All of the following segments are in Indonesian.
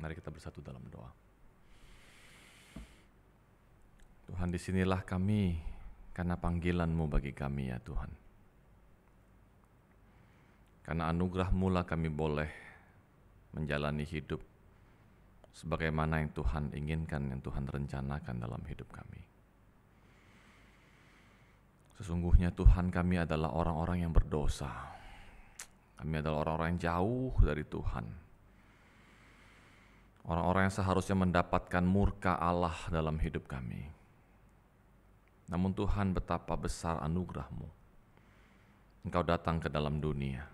Mari kita bersatu dalam doa. Tuhan, disinilah kami karena panggilan-Mu bagi kami ya Tuhan. Karena anugerah-Mu kami boleh menjalani hidup sebagaimana yang Tuhan inginkan, yang Tuhan rencanakan dalam hidup kami. Sesungguhnya Tuhan kami adalah orang-orang yang berdosa. Kami adalah orang-orang yang jauh dari Tuhan. Orang-orang yang seharusnya mendapatkan murka Allah dalam hidup kami. Namun Tuhan betapa besar anugerahmu. Engkau datang ke dalam dunia.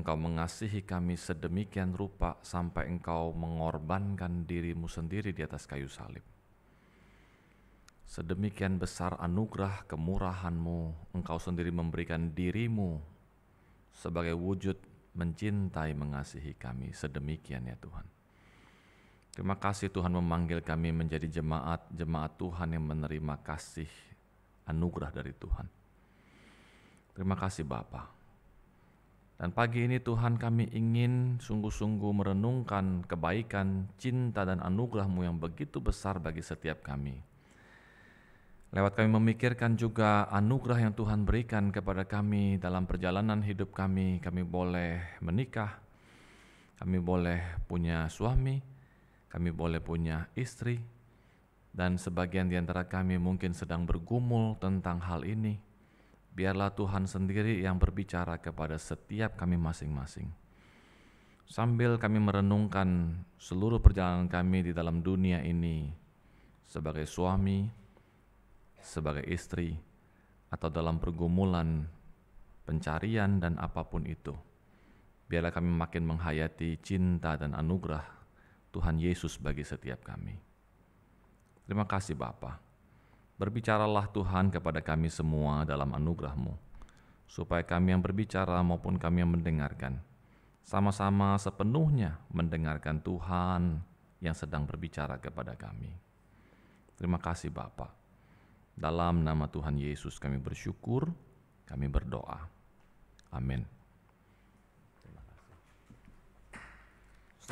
Engkau mengasihi kami sedemikian rupa sampai engkau mengorbankan dirimu sendiri di atas kayu salib. Sedemikian besar anugerah kemurahanmu, engkau sendiri memberikan dirimu sebagai wujud mencintai mengasihi kami sedemikian ya Tuhan. Terima kasih Tuhan memanggil kami menjadi jemaat, jemaat Tuhan yang menerima kasih anugerah dari Tuhan. Terima kasih Bapa. Dan pagi ini Tuhan kami ingin sungguh-sungguh merenungkan kebaikan, cinta dan anugerahMu yang begitu besar bagi setiap kami. Lewat kami memikirkan juga anugerah yang Tuhan berikan kepada kami dalam perjalanan hidup kami, kami boleh menikah, kami boleh punya suami, kami boleh punya istri, dan sebagian di antara kami mungkin sedang bergumul tentang hal ini. Biarlah Tuhan sendiri yang berbicara kepada setiap kami masing-masing. Sambil kami merenungkan seluruh perjalanan kami di dalam dunia ini, sebagai suami, sebagai istri, atau dalam pergumulan, pencarian, dan apapun itu, biarlah kami makin menghayati cinta dan anugerah Tuhan Yesus bagi setiap kami. Terima kasih Bapa. Berbicaralah Tuhan kepada kami semua dalam anugerah-Mu, supaya kami yang berbicara maupun kami yang mendengarkan, sama-sama sepenuhnya mendengarkan Tuhan yang sedang berbicara kepada kami. Terima kasih Bapa. Dalam nama Tuhan Yesus kami bersyukur, kami berdoa. Amin.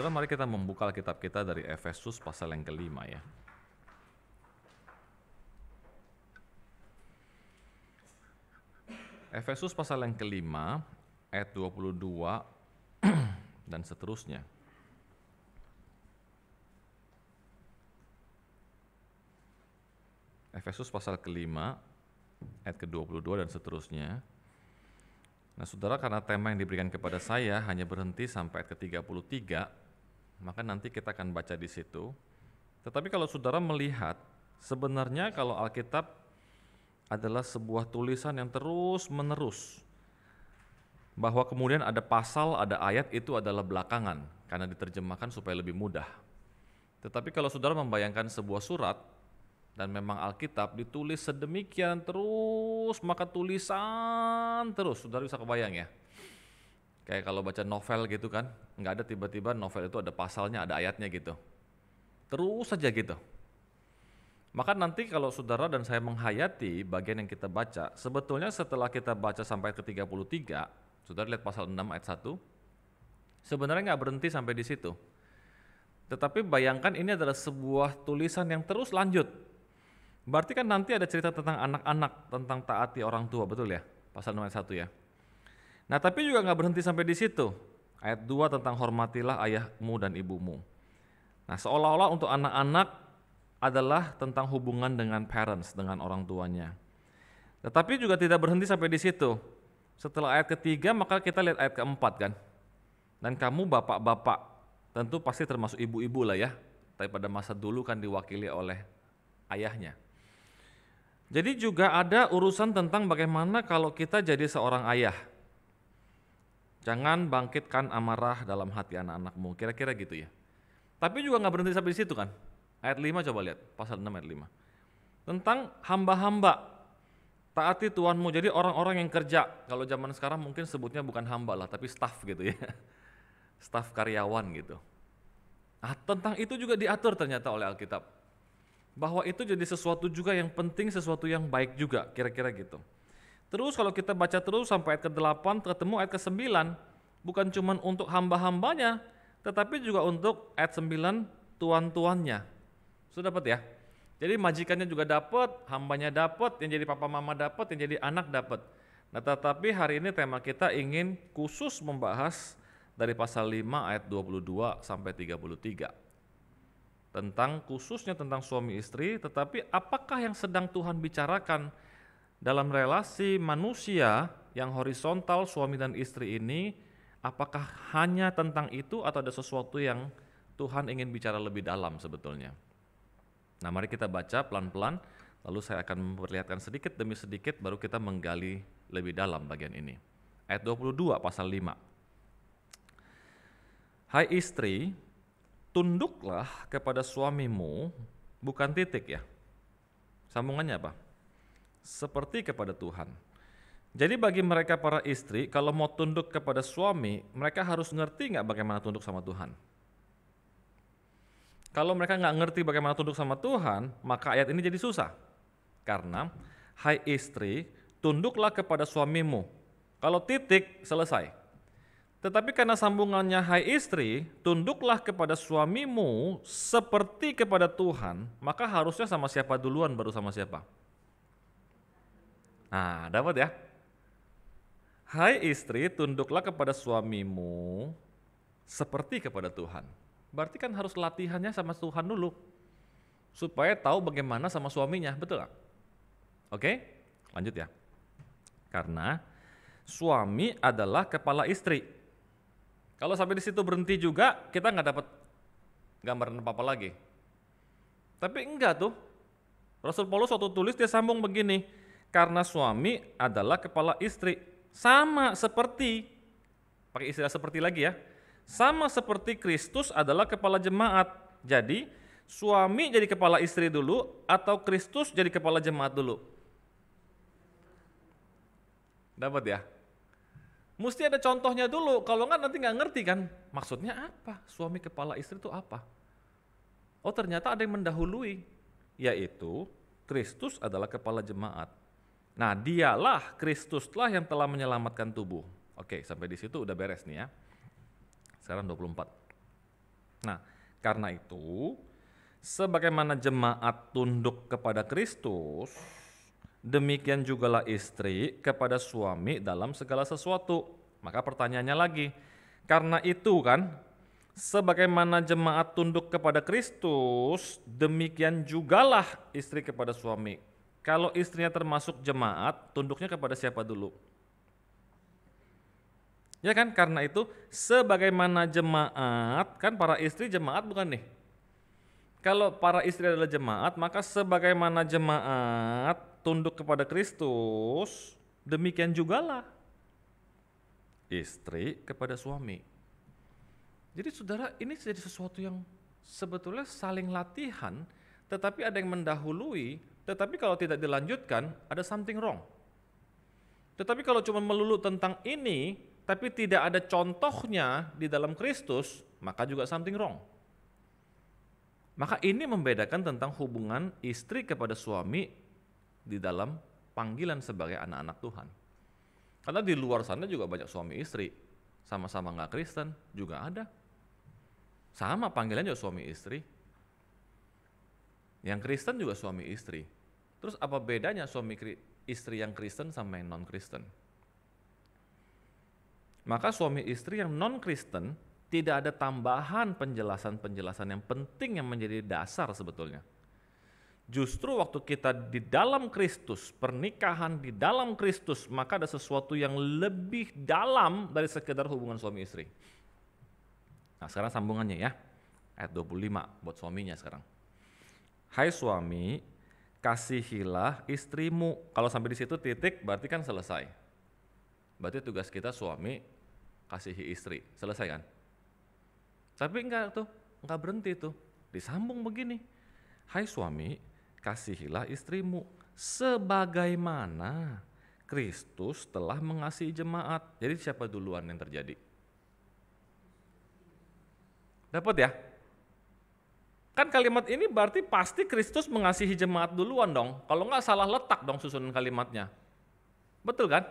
Saudara, mari kita membuka Alkitab kita dari Efesus pasal yang kelima ya. Efesus pasal yang kelima, ayat 22 dan seterusnya. Efesus pasal kelima, ayat ke-22 dan seterusnya. Nah saudara karena tema yang diberikan kepada saya hanya berhenti sampai ayat ke-33, maka nanti kita akan baca di situ. Tetapi kalau saudara melihat, sebenarnya kalau Alkitab adalah sebuah tulisan yang terus menerus bahwa kemudian ada pasal, ada ayat itu adalah belakangan karena diterjemahkan supaya lebih mudah. Tetapi kalau saudara membayangkan sebuah surat dan memang Alkitab ditulis sedemikian terus maka tulisan terus saudara bisa kebayang ya. Kayak kalau baca novel gitu kan, nggak ada tiba-tiba novel itu ada pasalnya, ada ayatnya gitu. Terus saja gitu. Maka nanti kalau saudara dan saya menghayati bagian yang kita baca, sebetulnya setelah kita baca sampai ke 33, saudara lihat pasal 6 ayat 1, sebenarnya nggak berhenti sampai di situ. Tetapi bayangkan ini adalah sebuah tulisan yang terus lanjut. Berarti kan nanti ada cerita tentang anak-anak, tentang taati orang tua, betul ya? Pasal 6 ayat 1 ya. Nah tapi juga nggak berhenti sampai di situ. Ayat 2 tentang hormatilah ayahmu dan ibumu. Nah seolah-olah untuk anak-anak adalah tentang hubungan dengan parents, dengan orang tuanya. Tetapi juga tidak berhenti sampai di situ. Setelah ayat ketiga maka kita lihat ayat keempat kan. Dan kamu bapak-bapak, tentu pasti termasuk ibu-ibu lah ya. Tapi pada masa dulu kan diwakili oleh ayahnya. Jadi juga ada urusan tentang bagaimana kalau kita jadi seorang ayah Jangan bangkitkan amarah dalam hati anak-anakmu. Kira-kira gitu ya. Tapi juga nggak berhenti sampai di situ kan. Ayat 5 coba lihat, pasal 6 ayat 5. Tentang hamba-hamba. Taati tuanmu. Jadi orang-orang yang kerja, kalau zaman sekarang mungkin sebutnya bukan hamba lah, tapi staff gitu ya. staff karyawan gitu. Nah, tentang itu juga diatur ternyata oleh Alkitab. Bahwa itu jadi sesuatu juga yang penting, sesuatu yang baik juga, kira-kira gitu. Terus kalau kita baca terus sampai ayat ke-8 ketemu ayat ke-9 bukan cuma untuk hamba-hambanya tetapi juga untuk ayat 9 tuan-tuannya. Sudah dapat ya? Jadi majikannya juga dapat, hambanya dapat, yang jadi papa mama dapat, yang jadi anak dapat. Nah, tetapi hari ini tema kita ingin khusus membahas dari pasal 5 ayat 22 sampai 33. Tentang khususnya tentang suami istri, tetapi apakah yang sedang Tuhan bicarakan dalam relasi manusia yang horizontal suami dan istri ini, apakah hanya tentang itu atau ada sesuatu yang Tuhan ingin bicara lebih dalam sebetulnya? Nah, mari kita baca pelan-pelan, lalu saya akan memperlihatkan sedikit demi sedikit baru kita menggali lebih dalam bagian ini. Ayat 22 pasal 5. Hai istri, tunduklah kepada suamimu, bukan titik ya. Sambungannya apa? seperti kepada Tuhan. Jadi bagi mereka para istri, kalau mau tunduk kepada suami, mereka harus ngerti nggak bagaimana tunduk sama Tuhan. Kalau mereka nggak ngerti bagaimana tunduk sama Tuhan, maka ayat ini jadi susah. Karena, hai istri, tunduklah kepada suamimu. Kalau titik, selesai. Tetapi karena sambungannya hai istri, tunduklah kepada suamimu seperti kepada Tuhan, maka harusnya sama siapa duluan baru sama siapa? Nah, dapat ya. Hai istri, tunduklah kepada suamimu seperti kepada Tuhan. Berarti kan harus latihannya sama Tuhan dulu. Supaya tahu bagaimana sama suaminya, betul nggak? Oke, lanjut ya. Karena suami adalah kepala istri. Kalau sampai di situ berhenti juga, kita nggak dapat gambaran apa-apa lagi. Tapi enggak tuh. Rasul Paulus waktu tulis dia sambung begini, karena suami adalah kepala istri. Sama seperti, pakai istilah seperti lagi ya, sama seperti Kristus adalah kepala jemaat. Jadi suami jadi kepala istri dulu atau Kristus jadi kepala jemaat dulu? Dapat ya? Mesti ada contohnya dulu, kalau nggak nanti nggak ngerti kan. Maksudnya apa? Suami kepala istri itu apa? Oh ternyata ada yang mendahului, yaitu Kristus adalah kepala jemaat. Nah, dialah Kristuslah yang telah menyelamatkan tubuh. Oke, sampai di situ udah beres nih ya. Sekarang 24. Nah, karena itu sebagaimana jemaat tunduk kepada Kristus, demikian jugalah istri kepada suami dalam segala sesuatu. Maka pertanyaannya lagi, karena itu kan sebagaimana jemaat tunduk kepada Kristus, demikian jugalah istri kepada suami. Kalau istrinya termasuk jemaat, tunduknya kepada siapa dulu? Ya kan? Karena itu sebagaimana jemaat, kan para istri jemaat bukan nih? Kalau para istri adalah jemaat, maka sebagaimana jemaat tunduk kepada Kristus, demikian jugalah istri kepada suami. Jadi saudara, ini jadi sesuatu yang sebetulnya saling latihan, tetapi ada yang mendahului tetapi kalau tidak dilanjutkan, ada something wrong. Tetapi kalau cuma melulu tentang ini, tapi tidak ada contohnya di dalam Kristus, maka juga something wrong. Maka ini membedakan tentang hubungan istri kepada suami di dalam panggilan sebagai anak-anak Tuhan. Karena di luar sana juga banyak suami istri, sama-sama nggak Kristen juga ada. Sama panggilan juga suami istri. Yang Kristen juga suami istri. Terus apa bedanya suami istri yang Kristen sama yang non-Kristen? Maka suami istri yang non-Kristen tidak ada tambahan penjelasan-penjelasan yang penting yang menjadi dasar sebetulnya. Justru waktu kita di dalam Kristus, pernikahan di dalam Kristus, maka ada sesuatu yang lebih dalam dari sekedar hubungan suami istri. Nah sekarang sambungannya ya, ayat 25 buat suaminya sekarang. Hai suami, kasihilah istrimu. Kalau sampai di situ titik berarti kan selesai. Berarti tugas kita suami kasihi istri, selesai kan? Tapi enggak tuh, enggak berhenti tuh. Disambung begini. Hai suami, kasihilah istrimu sebagaimana Kristus telah mengasihi jemaat. Jadi siapa duluan yang terjadi? Dapat ya? Kan kalimat ini berarti pasti Kristus mengasihi jemaat duluan dong. Kalau nggak salah letak dong susunan kalimatnya. Betul kan?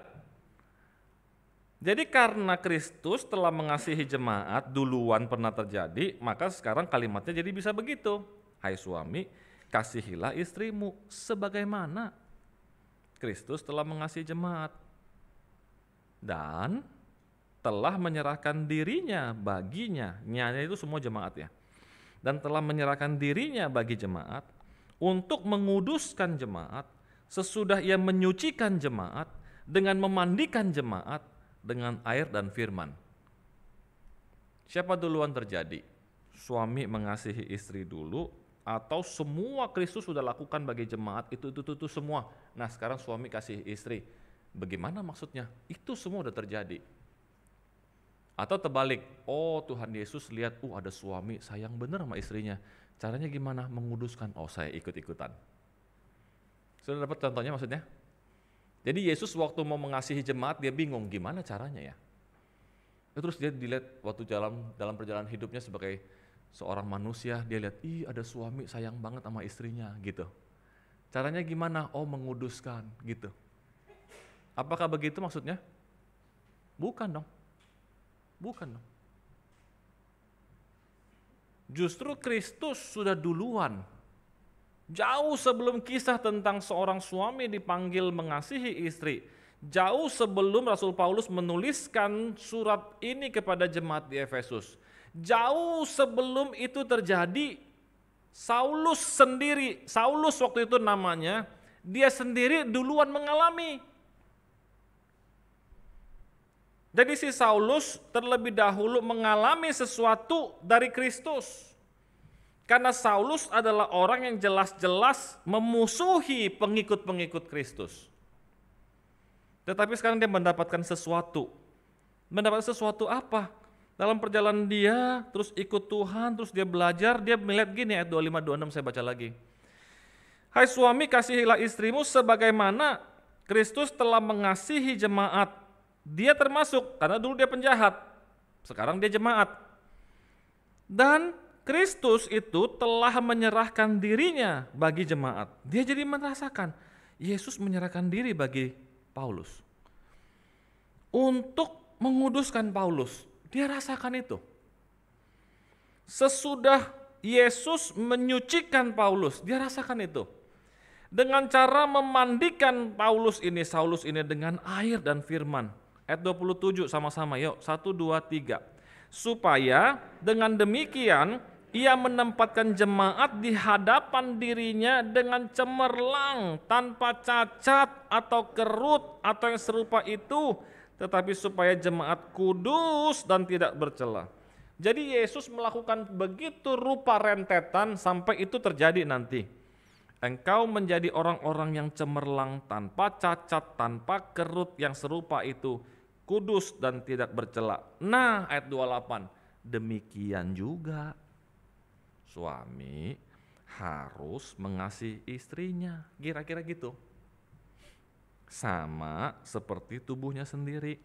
Jadi karena Kristus telah mengasihi jemaat duluan pernah terjadi, maka sekarang kalimatnya jadi bisa begitu. Hai suami, kasihilah istrimu sebagaimana Kristus telah mengasihi jemaat dan telah menyerahkan dirinya baginya. Nyanya itu semua jemaat ya dan telah menyerahkan dirinya bagi jemaat untuk menguduskan jemaat sesudah ia menyucikan jemaat dengan memandikan jemaat dengan air dan firman. Siapa duluan terjadi? Suami mengasihi istri dulu atau semua Kristus sudah lakukan bagi jemaat itu itu itu, itu semua. Nah, sekarang suami kasih istri. Bagaimana maksudnya? Itu semua sudah terjadi atau terbalik, oh Tuhan Yesus lihat, uh ada suami sayang bener sama istrinya. Caranya gimana? Menguduskan, oh saya ikut-ikutan. Sudah dapat contohnya maksudnya? Jadi Yesus waktu mau mengasihi jemaat, dia bingung gimana caranya ya. Terus dia dilihat waktu jalan dalam perjalanan hidupnya sebagai seorang manusia, dia lihat, ih ada suami sayang banget sama istrinya gitu. Caranya gimana? Oh menguduskan gitu. Apakah begitu maksudnya? Bukan dong. Bukan. Justru Kristus sudah duluan. Jauh sebelum kisah tentang seorang suami dipanggil mengasihi istri, jauh sebelum Rasul Paulus menuliskan surat ini kepada jemaat di Efesus, jauh sebelum itu terjadi, Saulus sendiri, Saulus waktu itu namanya, dia sendiri duluan mengalami jadi si Saulus terlebih dahulu mengalami sesuatu dari Kristus. Karena Saulus adalah orang yang jelas-jelas memusuhi pengikut-pengikut Kristus. Tetapi sekarang dia mendapatkan sesuatu. Mendapatkan sesuatu apa? Dalam perjalanan dia, terus ikut Tuhan, terus dia belajar, dia melihat gini ayat 25-26 saya baca lagi. Hai suami, kasihilah istrimu sebagaimana Kristus telah mengasihi jemaat dia termasuk karena dulu dia penjahat, sekarang dia jemaat. Dan Kristus itu telah menyerahkan dirinya bagi jemaat. Dia jadi merasakan Yesus menyerahkan diri bagi Paulus. Untuk menguduskan Paulus, dia rasakan itu. Sesudah Yesus menyucikan Paulus, dia rasakan itu. Dengan cara memandikan Paulus ini, Saulus ini dengan air dan firman Ayat 27 sama-sama yuk. 1, 2, 3. Supaya dengan demikian ia menempatkan jemaat di hadapan dirinya dengan cemerlang tanpa cacat atau kerut atau yang serupa itu tetapi supaya jemaat kudus dan tidak bercela. Jadi Yesus melakukan begitu rupa rentetan sampai itu terjadi nanti. Engkau menjadi orang-orang yang cemerlang tanpa cacat, tanpa kerut yang serupa itu kudus dan tidak bercela. Nah, ayat 28. Demikian juga suami harus mengasihi istrinya. Kira-kira gitu. Sama seperti tubuhnya sendiri.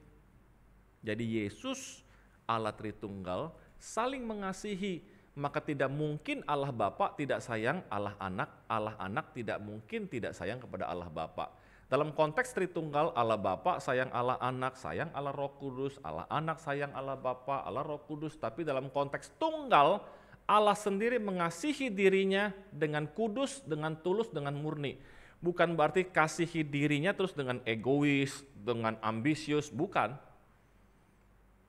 Jadi Yesus Allah Tritunggal saling mengasihi maka tidak mungkin Allah Bapa tidak sayang Allah Anak, Allah Anak tidak mungkin tidak sayang kepada Allah Bapa. Dalam konteks Tritunggal, Allah Bapa sayang Allah Anak, sayang Allah Roh Kudus, Allah Anak sayang Allah Bapa, Allah Roh Kudus, tapi dalam konteks tunggal Allah sendiri mengasihi dirinya dengan kudus, dengan tulus, dengan murni. Bukan berarti kasihi dirinya terus dengan egois, dengan ambisius, bukan.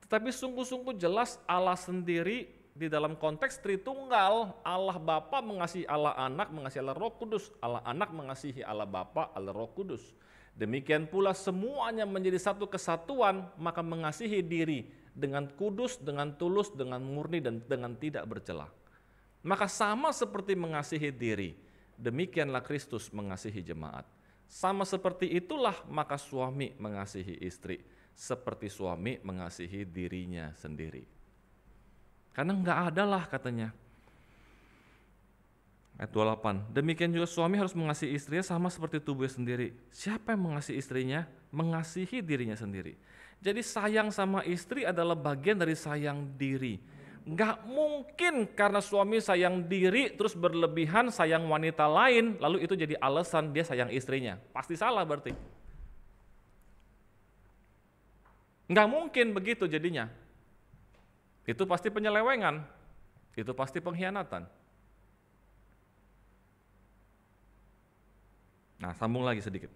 Tetapi sungguh-sungguh jelas Allah sendiri di dalam konteks Tritunggal Allah Bapa mengasihi Allah Anak mengasihi Allah Roh Kudus Allah Anak mengasihi Allah Bapa Allah Roh Kudus demikian pula semuanya menjadi satu kesatuan maka mengasihi diri dengan kudus dengan tulus dengan murni dan dengan tidak bercela maka sama seperti mengasihi diri demikianlah Kristus mengasihi jemaat sama seperti itulah maka suami mengasihi istri seperti suami mengasihi dirinya sendiri karena nggak ada lah katanya. Ayat 28. Demikian juga suami harus mengasihi istrinya sama seperti tubuhnya sendiri. Siapa yang mengasihi istrinya? Mengasihi dirinya sendiri. Jadi sayang sama istri adalah bagian dari sayang diri. Nggak mungkin karena suami sayang diri terus berlebihan sayang wanita lain lalu itu jadi alasan dia sayang istrinya. Pasti salah berarti. Nggak mungkin begitu jadinya itu pasti penyelewengan, itu pasti pengkhianatan. Nah, sambung lagi sedikit.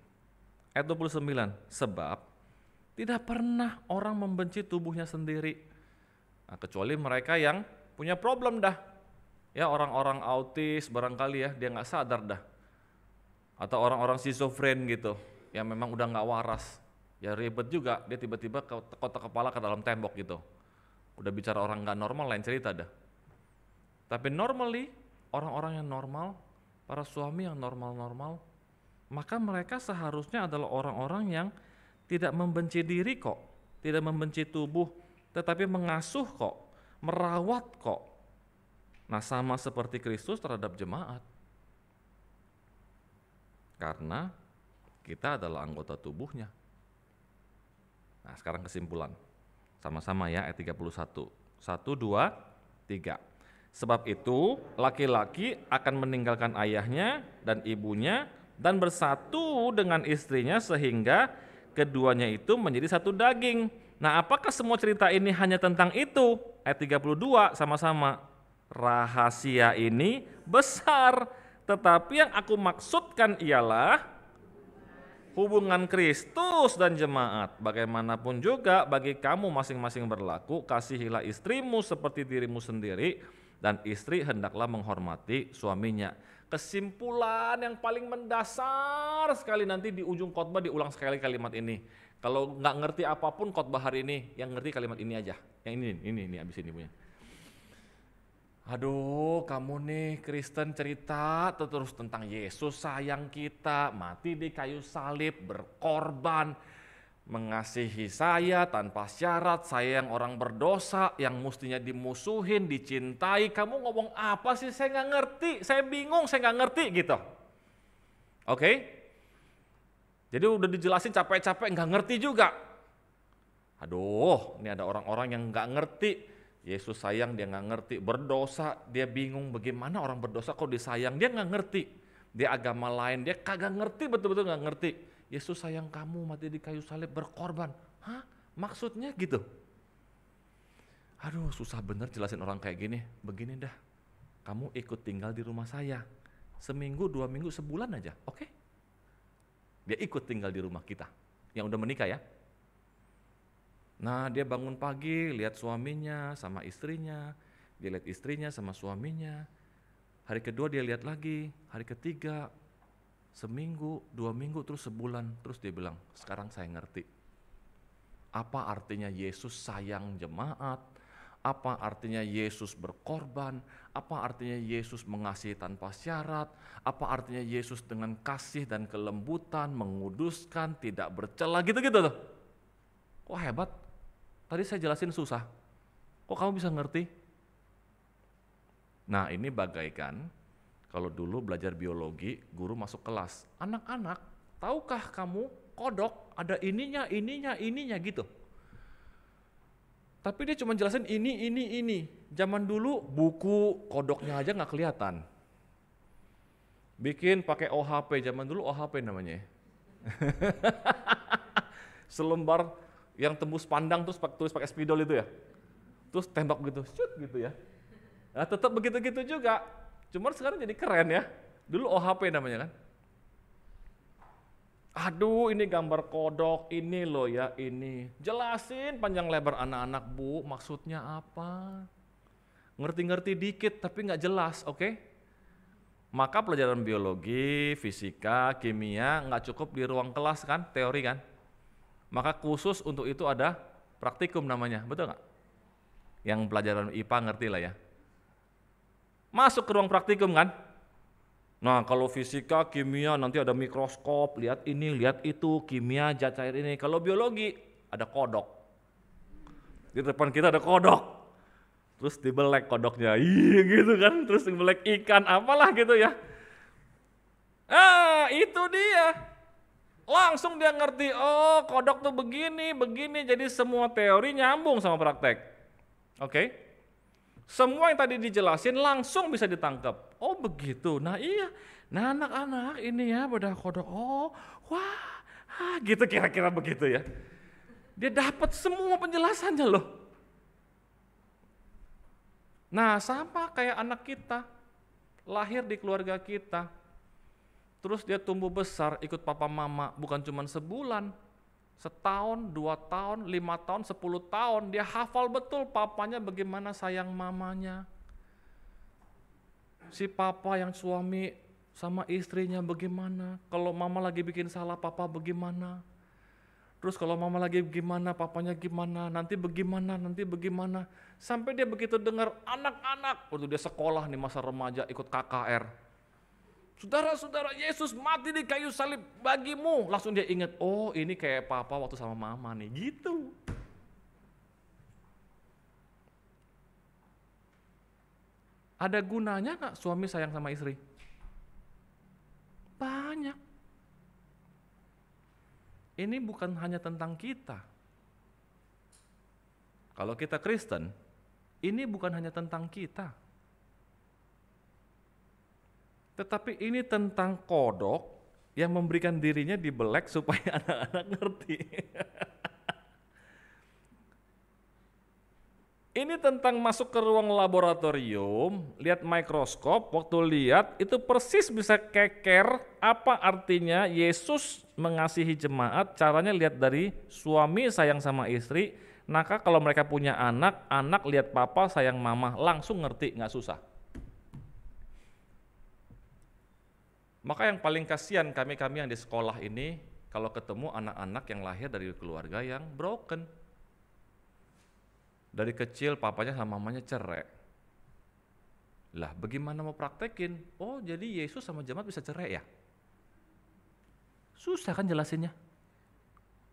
Ayat 29, sebab tidak pernah orang membenci tubuhnya sendiri. Nah, kecuali mereka yang punya problem dah. Ya orang-orang autis barangkali ya, dia nggak sadar dah. Atau orang-orang schizofren gitu, yang memang udah nggak waras. Ya ribet juga, dia tiba-tiba kotak kepala ke dalam tembok gitu. Udah bicara orang nggak normal lain cerita dah. Tapi normally orang-orang yang normal, para suami yang normal-normal, maka mereka seharusnya adalah orang-orang yang tidak membenci diri kok, tidak membenci tubuh, tetapi mengasuh kok, merawat kok. Nah, sama seperti Kristus terhadap jemaat. Karena kita adalah anggota tubuhnya. Nah, sekarang kesimpulan. Sama-sama ya ayat 31. satu, dua, tiga. Sebab itu laki-laki akan meninggalkan ayahnya dan ibunya dan bersatu dengan istrinya sehingga keduanya itu menjadi satu daging. Nah, apakah semua cerita ini hanya tentang itu? Ayat 32 sama-sama. Rahasia ini besar, tetapi yang aku maksudkan ialah hubungan Kristus dan jemaat. Bagaimanapun juga bagi kamu masing-masing berlaku, kasihilah istrimu seperti dirimu sendiri dan istri hendaklah menghormati suaminya. Kesimpulan yang paling mendasar sekali nanti di ujung khotbah diulang sekali kalimat ini. Kalau nggak ngerti apapun khotbah hari ini, yang ngerti kalimat ini aja. Yang ini, ini, ini, ini abis ini punya. Aduh, kamu nih Kristen cerita terus tentang Yesus sayang kita, mati di kayu salib, berkorban, mengasihi saya tanpa syarat, saya yang orang berdosa, yang mestinya dimusuhin, dicintai. Kamu ngomong apa sih? Saya nggak ngerti, saya bingung, saya nggak ngerti gitu. Oke? Jadi udah dijelasin capek-capek nggak ngerti juga. Aduh, ini ada orang-orang yang nggak ngerti Yesus sayang dia nggak ngerti, berdosa dia bingung bagaimana orang berdosa kok disayang dia nggak ngerti, dia agama lain dia kagak ngerti betul-betul nggak ngerti. Yesus sayang kamu mati di kayu salib berkorban, hah? Maksudnya gitu? Aduh susah bener jelasin orang kayak gini, begini dah. Kamu ikut tinggal di rumah saya, seminggu, dua minggu, sebulan aja, oke? Okay? Dia ikut tinggal di rumah kita, yang udah menikah ya, Nah, dia bangun pagi, lihat suaminya sama istrinya, dia lihat istrinya sama suaminya. Hari kedua dia lihat lagi, hari ketiga, seminggu, dua minggu, terus sebulan. Terus dia bilang, sekarang saya ngerti. Apa artinya Yesus sayang jemaat? Apa artinya Yesus berkorban? Apa artinya Yesus mengasihi tanpa syarat? Apa artinya Yesus dengan kasih dan kelembutan, menguduskan, tidak bercela gitu-gitu tuh. Wah hebat, Tadi saya jelasin susah. Kok kamu bisa ngerti? Nah, ini bagaikan kalau dulu belajar biologi, guru masuk kelas. Anak-anak, tahukah kamu kodok ada ininya, ininya, ininya gitu. Tapi dia cuma jelasin ini, ini, ini. Zaman dulu buku kodoknya aja nggak kelihatan. Bikin pakai OHP, zaman dulu OHP namanya. Ya. Selembar yang tembus pandang terus pak, tulis pakai spidol itu ya. Terus tembak gitu, shoot gitu ya. Nah, tetap begitu-gitu juga. Cuman sekarang jadi keren ya. Dulu OHP namanya kan. Aduh, ini gambar kodok, ini loh ya, ini. Jelasin panjang lebar anak-anak, Bu, maksudnya apa? Ngerti-ngerti dikit, tapi nggak jelas, oke? Okay? Maka pelajaran biologi, fisika, kimia nggak cukup di ruang kelas kan, teori kan? Maka khusus untuk itu ada praktikum namanya, betul nggak? Yang pelajaran IPA ngerti lah ya. Masuk ke ruang praktikum kan? Nah kalau fisika, kimia nanti ada mikroskop, lihat ini, lihat itu, kimia, zat cair ini. Kalau biologi ada kodok. Di depan kita ada kodok. Terus dibelek kodoknya, iya gitu kan. Terus dibelek ikan, apalah gitu ya. Ah itu dia Langsung dia ngerti, oh kodok tuh begini, begini. Jadi semua teori nyambung sama praktek. Oke? Okay? Semua yang tadi dijelasin langsung bisa ditangkap. Oh begitu, nah iya. Nah anak-anak ini ya bedah kodok, oh wah ah, gitu kira-kira begitu ya. Dia dapat semua penjelasannya loh. Nah sama kayak anak kita, lahir di keluarga kita, Terus dia tumbuh besar ikut papa mama bukan cuma sebulan, setahun, dua tahun, lima tahun, sepuluh tahun. Dia hafal betul papanya bagaimana sayang mamanya. Si papa yang suami sama istrinya bagaimana. Kalau mama lagi bikin salah papa bagaimana. Terus kalau mama lagi gimana, papanya gimana, nanti bagaimana, nanti bagaimana. Sampai dia begitu dengar anak-anak, waktu dia sekolah nih masa remaja ikut KKR Saudara-saudara, Yesus mati di kayu salib bagimu. Langsung dia ingat, oh ini kayak papa waktu sama mama nih. Gitu. Ada gunanya nggak suami sayang sama istri? Banyak. Ini bukan hanya tentang kita. Kalau kita Kristen, ini bukan hanya tentang kita. Tetapi ini tentang kodok yang memberikan dirinya dibelek supaya anak-anak ngerti. Ini tentang masuk ke ruang laboratorium, lihat mikroskop, waktu lihat itu persis bisa keker apa artinya Yesus mengasihi jemaat, caranya lihat dari suami sayang sama istri, maka nah, kalau mereka punya anak, anak lihat papa sayang mama, langsung ngerti, nggak susah. Maka yang paling kasihan kami-kami yang di sekolah ini kalau ketemu anak-anak yang lahir dari keluarga yang broken. Dari kecil papanya sama mamanya cerai. Lah bagaimana mau praktekin? Oh jadi Yesus sama jemaat bisa cerai ya? Susah kan jelasinnya?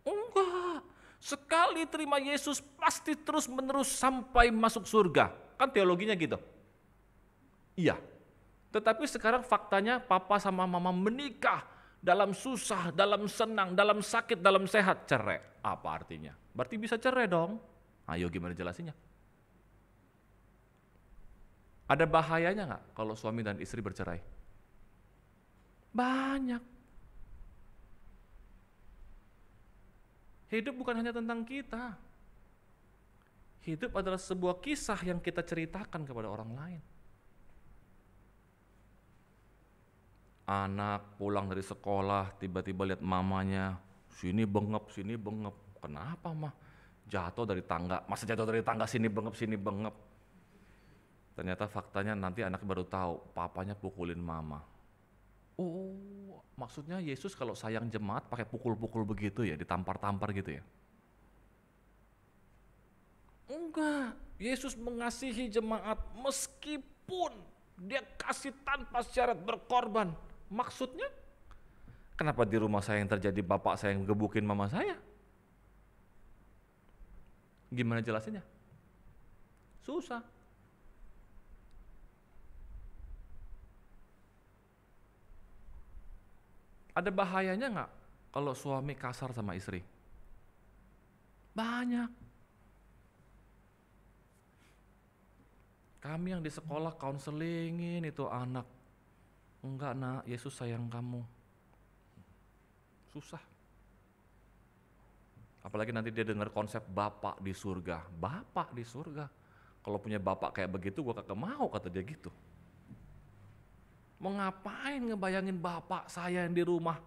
Enggak. Sekali terima Yesus pasti terus menerus sampai masuk surga. Kan teologinya gitu. Iya, tetapi sekarang faktanya papa sama mama menikah dalam susah, dalam senang, dalam sakit, dalam sehat, cerai. Apa artinya? Berarti bisa cerai dong. Ayo gimana jelasinnya? Ada bahayanya nggak kalau suami dan istri bercerai? Banyak. Hidup bukan hanya tentang kita. Hidup adalah sebuah kisah yang kita ceritakan kepada orang lain. anak pulang dari sekolah tiba-tiba lihat mamanya sini bengep sini bengep kenapa mah jatuh dari tangga masa jatuh dari tangga sini bengep sini bengep ternyata faktanya nanti anak baru tahu papanya pukulin mama oh maksudnya Yesus kalau sayang jemaat pakai pukul-pukul begitu ya ditampar-tampar gitu ya enggak Yesus mengasihi jemaat meskipun dia kasih tanpa syarat berkorban Maksudnya, kenapa di rumah saya yang terjadi bapak saya yang gebukin mama saya? Gimana jelasinnya? Susah. Ada bahayanya nggak kalau suami kasar sama istri? Banyak. Kami yang di sekolah counselingin itu anak Enggak nak, Yesus sayang kamu. Susah. Apalagi nanti dia dengar konsep Bapak di surga. Bapak di surga. Kalau punya Bapak kayak begitu, gue kagak mau, kata dia gitu. mengapain ngebayangin Bapak saya yang di rumah?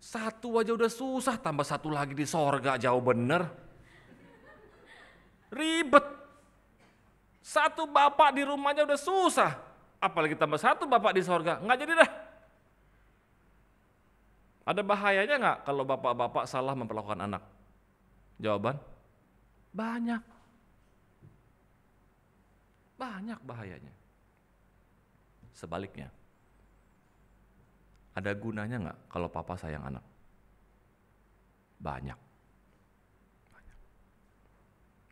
Satu aja udah susah, tambah satu lagi di sorga jauh bener. Ribet. Satu bapak di rumahnya udah susah, Apalagi tambah satu bapak di sorga, nggak jadi dah. Ada bahayanya nggak kalau bapak-bapak salah memperlakukan anak? Jawaban, banyak. Banyak bahayanya. Sebaliknya, ada gunanya nggak kalau papa sayang anak? Banyak.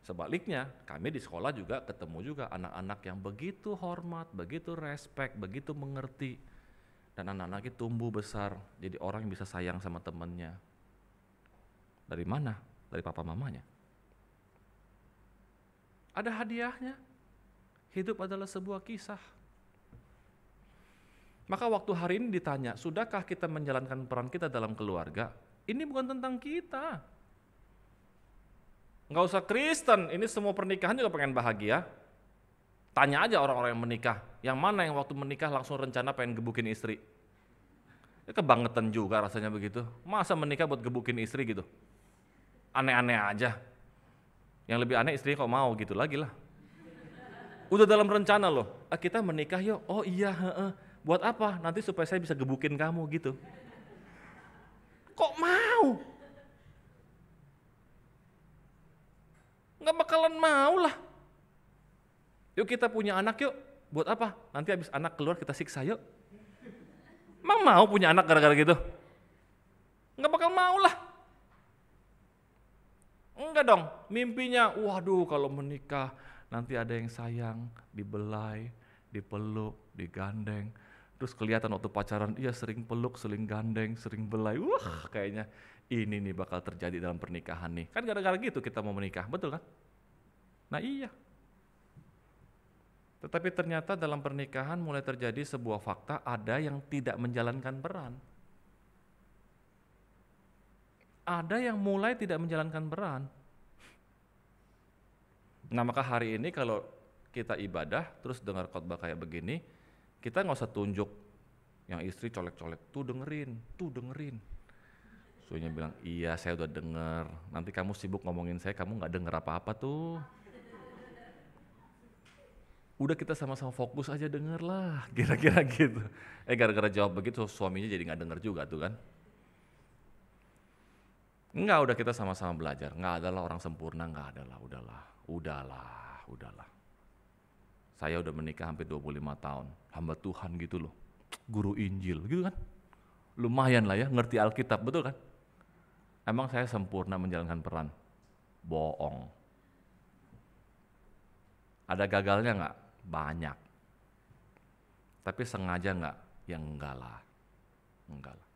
Sebaliknya, kami di sekolah juga ketemu juga anak-anak yang begitu hormat, begitu respect, begitu mengerti. Dan anak-anak itu tumbuh besar, jadi orang yang bisa sayang sama temennya. Dari mana? Dari papa mamanya. Ada hadiahnya. Hidup adalah sebuah kisah. Maka waktu hari ini ditanya, sudahkah kita menjalankan peran kita dalam keluarga? Ini bukan tentang kita Nggak usah Kristen, ini semua pernikahan juga pengen bahagia. Tanya aja orang-orang yang menikah, yang mana yang waktu menikah langsung rencana pengen gebukin istri? Ya kebangetan juga rasanya begitu. Masa menikah buat gebukin istri gitu? Aneh-aneh aja. Yang lebih aneh istri kok mau gitu lagi lah. Udah dalam rencana loh, ah, kita menikah yuk, oh iya, he -he. buat apa? Nanti supaya saya bisa gebukin kamu gitu. Kok mau? nggak bakalan mau lah. Yuk kita punya anak yuk, buat apa? Nanti habis anak keluar kita siksa yuk. Emang mau punya anak gara-gara gitu? Nggak bakal mau lah. Enggak dong, mimpinya, waduh kalau menikah nanti ada yang sayang, dibelai, dipeluk, digandeng. Terus kelihatan waktu pacaran, iya sering peluk, sering gandeng, sering belai. Wah kayaknya ini nih bakal terjadi dalam pernikahan nih. Kan gara-gara gitu kita mau menikah, betul kan? Nah iya. Tetapi ternyata dalam pernikahan mulai terjadi sebuah fakta ada yang tidak menjalankan peran. Ada yang mulai tidak menjalankan peran. Nah maka hari ini kalau kita ibadah terus dengar khotbah kayak begini, kita nggak usah tunjuk yang istri colek-colek, tuh dengerin, tuh dengerin, Suaminya bilang, iya saya udah denger. Nanti kamu sibuk ngomongin saya, kamu gak denger apa-apa tuh. Udah kita sama-sama fokus aja denger lah, kira-kira gitu. Eh gara-gara jawab begitu suaminya jadi gak denger juga tuh kan. Enggak, udah kita sama-sama belajar. Enggak adalah orang sempurna, enggak adalah, udahlah, udahlah, udahlah. Saya udah menikah hampir 25 tahun, hamba Tuhan gitu loh, guru Injil gitu kan. Lumayan lah ya, ngerti Alkitab, betul kan? Emang saya sempurna menjalankan peran? Bohong. Ada gagalnya nggak? Banyak. Tapi sengaja nggak? Yang enggak lah. Enggak lah.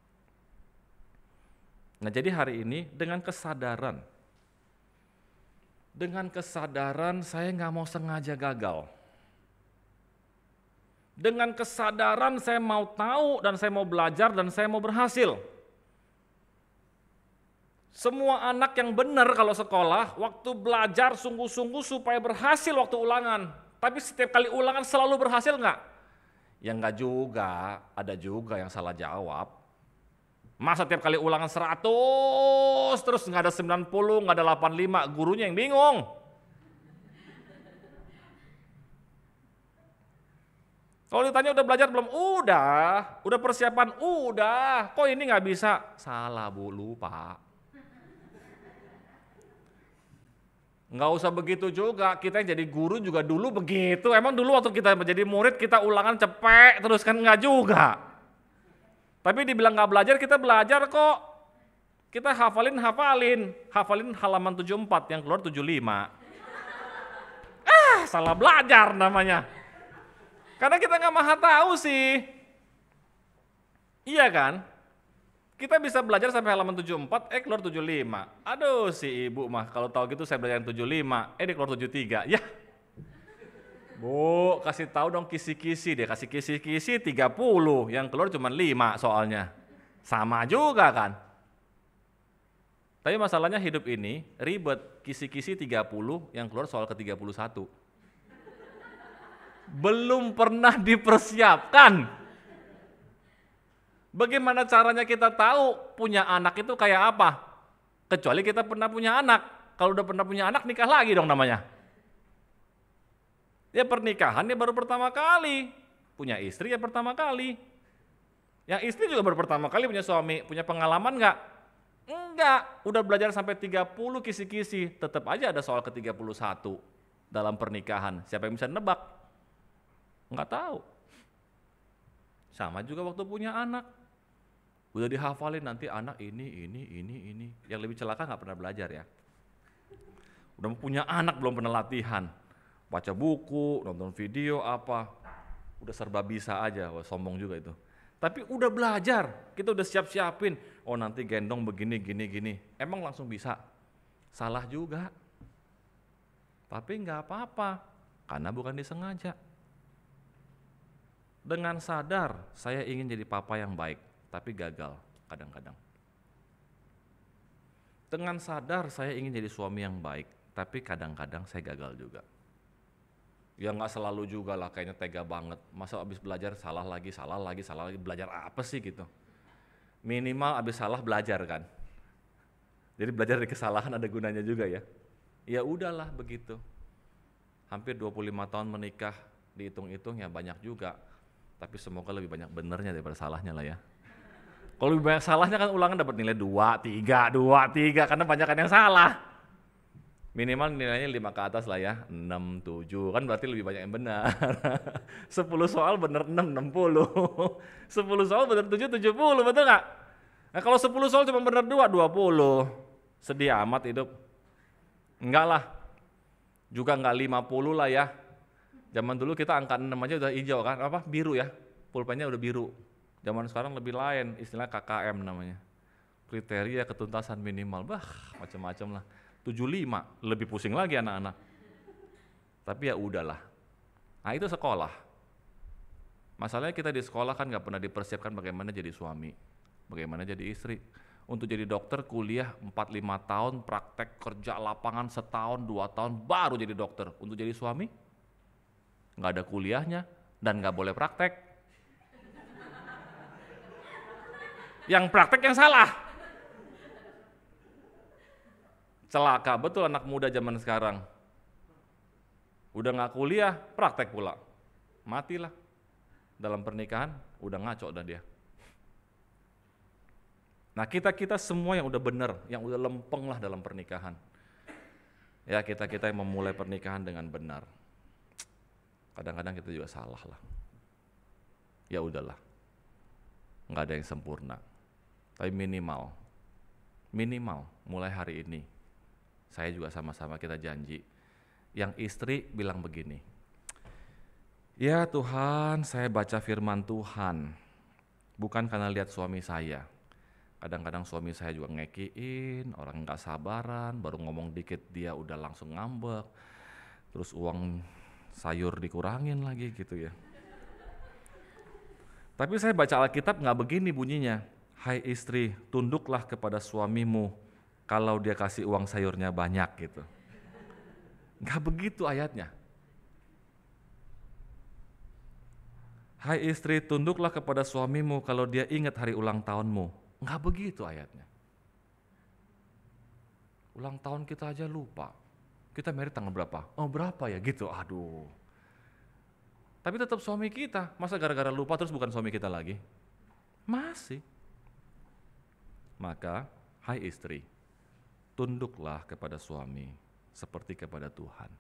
Nah jadi hari ini dengan kesadaran, dengan kesadaran saya nggak mau sengaja gagal. Dengan kesadaran saya mau tahu dan saya mau belajar dan saya mau berhasil. Semua anak yang benar kalau sekolah, waktu belajar sungguh-sungguh supaya berhasil waktu ulangan. Tapi setiap kali ulangan selalu berhasil nggak? Ya nggak juga, ada juga yang salah jawab. Masa tiap kali ulangan 100, terus nggak ada 90, nggak ada 85, gurunya yang bingung. Kalau ditanya udah belajar belum? Udah. Udah persiapan? Udah. Kok ini nggak bisa? Salah bu, lupa. Nggak usah begitu juga, kita yang jadi guru juga dulu begitu. Emang dulu waktu kita menjadi murid kita ulangan cepek terus kan nggak juga. Tapi dibilang nggak belajar, kita belajar kok. Kita hafalin, hafalin. Hafalin halaman 74, yang keluar 75. Ah, salah belajar namanya. Karena kita nggak maha tahu sih. Iya kan? Kita bisa belajar sampai halaman 74, eh keluar 75. Aduh si ibu mah, kalau tahu gitu saya belajar yang 75, eh dia keluar 73. Ya. Bu, kasih tahu dong kisi-kisi deh, kasih kisi-kisi 30, yang keluar cuma 5 soalnya. Sama juga kan? Tapi masalahnya hidup ini ribet, kisi-kisi 30 yang keluar soal ke-31. Belum pernah dipersiapkan. Bagaimana caranya kita tahu punya anak itu kayak apa? Kecuali kita pernah punya anak. Kalau udah pernah punya anak nikah lagi dong namanya. Ya pernikahan dia ya baru pertama kali. Punya istri ya pertama kali. Yang istri juga baru pertama kali punya suami, punya pengalaman nggak? Enggak, udah belajar sampai 30 kisi-kisi, tetap aja ada soal ke-31 dalam pernikahan. Siapa yang bisa nebak? Enggak tahu. Sama juga waktu punya anak udah dihafalin nanti anak ini ini ini ini yang lebih celaka nggak pernah belajar ya udah punya anak belum pernah latihan baca buku nonton video apa udah serba bisa aja Wah, sombong juga itu tapi udah belajar kita udah siap siapin oh nanti gendong begini gini gini emang langsung bisa salah juga tapi nggak apa-apa karena bukan disengaja dengan sadar saya ingin jadi papa yang baik tapi gagal kadang-kadang. Dengan sadar saya ingin jadi suami yang baik, tapi kadang-kadang saya gagal juga. Ya nggak selalu juga lah, kayaknya tega banget. Masa abis belajar salah lagi, salah lagi, salah lagi, belajar apa sih gitu. Minimal abis salah belajar kan. Jadi belajar dari kesalahan ada gunanya juga ya. Ya udahlah begitu. Hampir 25 tahun menikah, dihitung-hitung ya banyak juga. Tapi semoga lebih banyak benernya daripada salahnya lah ya. Kalau lebih banyak salahnya kan ulangan dapat nilai 2, 3, 2, 3 karena banyak kan yang salah. Minimal nilainya 5 ke atas lah ya, 6, 7 kan berarti lebih banyak yang benar. 10 soal benar 6, 60. 10 soal benar 7, 70 betul nggak? Nah kalau 10 soal cuma benar 2, 20. Sedih amat hidup. Enggak lah. Juga enggak 50 lah ya. Zaman dulu kita angka 6 aja udah hijau kan, apa biru ya. Pulpennya udah biru Zaman sekarang lebih lain, istilah KKM namanya. Kriteria ketuntasan minimal, bah macam-macam lah. 75, lebih pusing lagi anak-anak. Tapi ya udahlah. Nah itu sekolah. Masalahnya kita di sekolah kan nggak pernah dipersiapkan bagaimana jadi suami, bagaimana jadi istri. Untuk jadi dokter kuliah 4-5 tahun, praktek kerja lapangan setahun, dua tahun, baru jadi dokter. Untuk jadi suami, nggak ada kuliahnya dan nggak boleh praktek. yang praktek yang salah. Celaka betul anak muda zaman sekarang. Udah nggak kuliah, praktek pula. Matilah dalam pernikahan, udah ngaco dah dia. Nah kita-kita semua yang udah bener, yang udah lempeng lah dalam pernikahan. Ya kita-kita yang memulai pernikahan dengan benar. Kadang-kadang kita juga salah lah. Ya udahlah, nggak ada yang sempurna. Tapi minimal, minimal mulai hari ini, saya juga sama-sama kita janji. Yang istri bilang begini, Ya Tuhan, saya baca firman Tuhan, bukan karena lihat suami saya. Kadang-kadang suami saya juga ngekiin, orang nggak sabaran, baru ngomong dikit dia udah langsung ngambek, terus uang sayur dikurangin lagi gitu ya. Tapi saya baca Alkitab nggak begini bunyinya hai istri, tunduklah kepada suamimu kalau dia kasih uang sayurnya banyak gitu. Gak begitu ayatnya. Hai istri, tunduklah kepada suamimu kalau dia ingat hari ulang tahunmu. Gak begitu ayatnya. Ulang tahun kita aja lupa. Kita merit tanggal berapa? Oh berapa ya gitu, aduh. Tapi tetap suami kita, masa gara-gara lupa terus bukan suami kita lagi? Masih. Maka, hai istri, tunduklah kepada suami seperti kepada Tuhan.